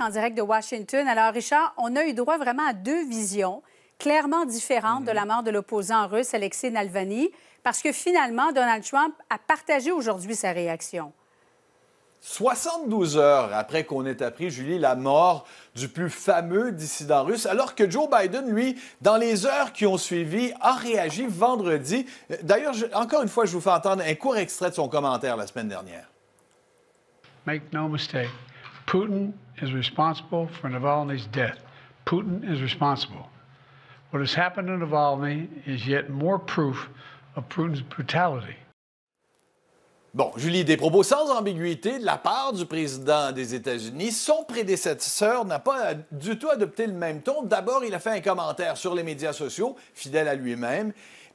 en direct de Washington. Alors, Richard, on a eu droit vraiment à deux visions clairement différentes de la mhm. mort de l'opposant russe Alexei Navalny, parce que finalement, Donald Trump a partagé aujourd'hui sa réaction. 72 heures après qu'on ait appris, Julie, la mort du plus fameux dissident russe, alors que Joe Biden, lui, dans les heures qui ont suivi, a réagi vendredi. D'ailleurs, encore une fois, je vous fais entendre un court extrait de son commentaire la semaine dernière. Make no mistake. Putin is responsible for Navalny's death. Putin is responsible. What has happened Navalny is yet more proof of Putin's brutality. Bon, Julie, des propos sans ambiguïté de la part du président des États-Unis. Son prédécesseur n'a pas du tout adopté le même ton. D'abord, il a fait un commentaire sur les médias sociaux, fidèle à lui-même.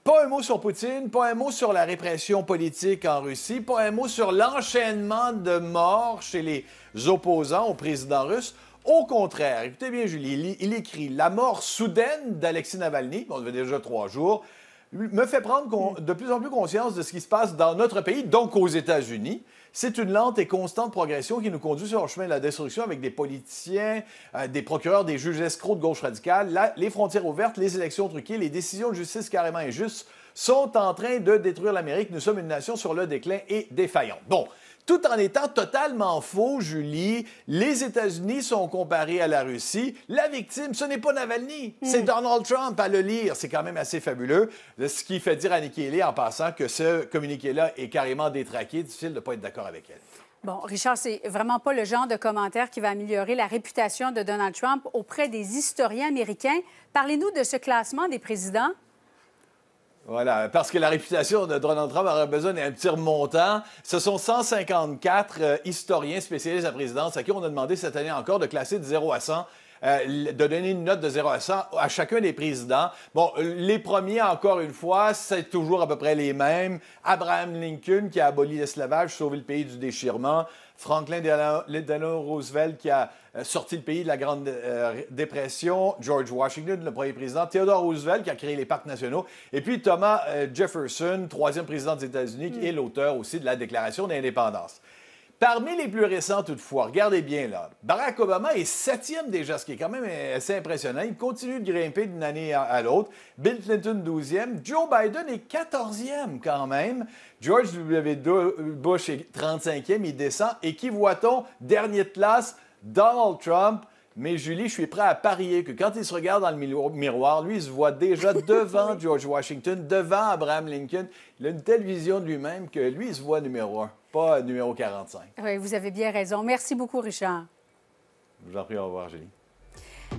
Pas un mot sur Poutine, pas un mot sur la répression politique en Russie, pas un mot sur l'enchaînement de morts chez les opposants au président russe. Au contraire, écoutez bien Julie, il, écrit La mort soudaine d'Alexis Navalny, on devait déjà trois jours, me fait prendre de plus en plus conscience de ce qui se passe dans notre pays, donc aux États-Unis. C'est une lente et constante progression qui nous conduit sur le chemin de la destruction avec des politiciens, euh, des procureurs, des juges escrocs de gauche radicale, les frontières ouvertes, les élections truquées, les décisions de justice carrément injustes sont en train de détruire l'Amérique. Nous sommes une nation sur le déclin et défaillante. Bon. Tout en étant totalement faux, Julie, les États-Unis sont comparés à la Russie. La victime, ce n'est pas Navalny, c'est hmm. Donald Trump à le lire. C'est quand même assez fabuleux. Ce qui fait dire à Nikki Haley en passant que ce communiqué-là est carrément détraqué. Difficile de ne pas être d'accord avec elle. Bon, Richard, c'est vraiment pas le genre de commentaire qui va améliorer la réputation de Donald Trump auprès des historiens américains. Parlez-nous de ce classement des présidents voilà, parce que la réputation de Donald Trump aurait besoin d'un petit remontant. Ce sont 154 euh, historiens spécialistes à la présidence à qui on a demandé cette année encore de classer de 0 à 100 euh, de donner une note de 0 à 100 à chacun des présidents. Bon, les premiers, encore une fois, c'est toujours à peu près les mêmes. Abraham Lincoln qui a aboli l'esclavage, sauvé le pays du déchirement. Franklin Delano Roosevelt qui a euh, sorti le pays de la Grande euh, Dépression, George Washington, le premier président, Theodore Roosevelt qui a créé les parcs nationaux, et puis Thomas Jefferson, troisième président des États-Unis hmm. et l'auteur aussi de la Déclaration d'indépendance. Parmi les plus récents, toutefois, regardez bien là, Barack Obama est septième déjà, ce qui est quand même euh, assez impressionnant. Il continue de grimper d'une année à l'autre. Bill Clinton, douzième. Joe Biden est 14 quand même. George W. Bush est 35e. Il descend. Et qui voit-on? Dernier de classe, Donald Trump. Mais Julie, je suis prêt à parier que quand il se regarde dans le miroir, lui, il se voit déjà devant George Washington, devant Abraham Lincoln. Il a une telle vision de lui-même que lui, il se voit numéro un numéro 45. Oui, vous avez bien raison. Merci beaucoup, Richard. Je vous en prie, au revoir, Julie.